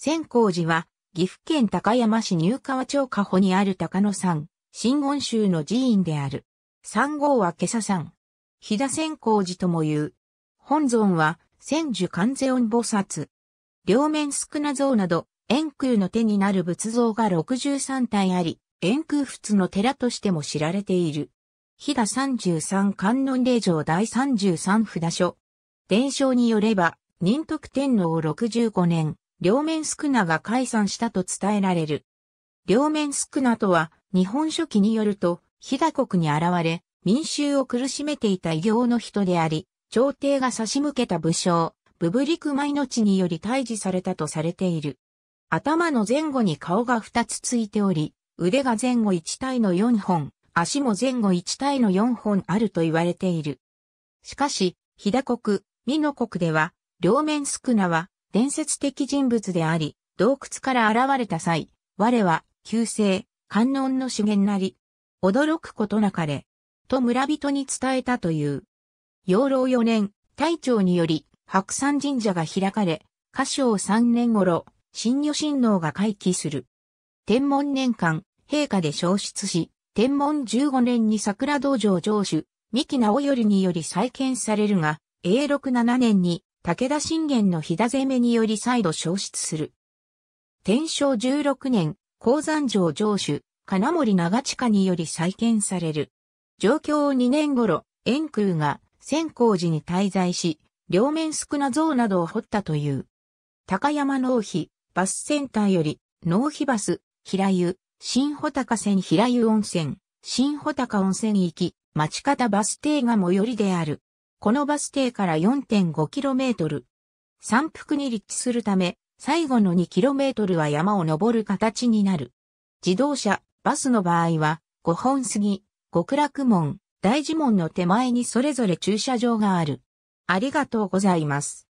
千光寺は、岐阜県高山市入川町加保にある高野山、新言州の寺院である。三号は今朝山。飛騨千光寺とも言う。本尊は、千住観世音菩薩。両面少な像など、円空の手になる仏像が63体あり、円空仏の寺としても知られている。飛騨三十三観音霊場第三十三札所。伝承によれば、仁徳天皇65年、両面宿儺が解散したと伝えられる。両面宿儺とは、日本書紀によると、飛騨国に現れ、民衆を苦しめていた異形の人であり、朝廷が差し向けた武将、ブブリクマイの地により退治されたとされている。頭の前後に顔が二つついており、腕が前後一対の四本、足も前後一対の四本あると言われている。しかし、飛騨国、美濃国では、両面宿儺は、伝説的人物であり、洞窟から現れた際、我は、旧姓、観音の資源なり、驚くことなかれ、と村人に伝えたという。養老四年、隊長により、白山神社が開かれ、歌唱三年頃、新女神皇が回帰する。天文年間、陛下で消失し、天文十五年に桜道場城主、三木直頼により再建されるが、永禄七年に武田信玄の飛騨攻めにより再度消失する。天正16年、鉱山城城主、金森長近により再建される。上京2年頃、円空が仙光寺に滞在し、両面宿な像などを掘ったという。高山納費、バスセンターより、納費バス、平湯、新穂高線平湯温泉、新穂高温泉行き、町方バス停が最寄りである。このバス停から 4.5km。山腹に立地するため、最後の 2km は山を登る形になる。自動車、バスの場合は、五本杉、極楽門、大寺門の手前にそれぞれ駐車場がある。ありがとうございます。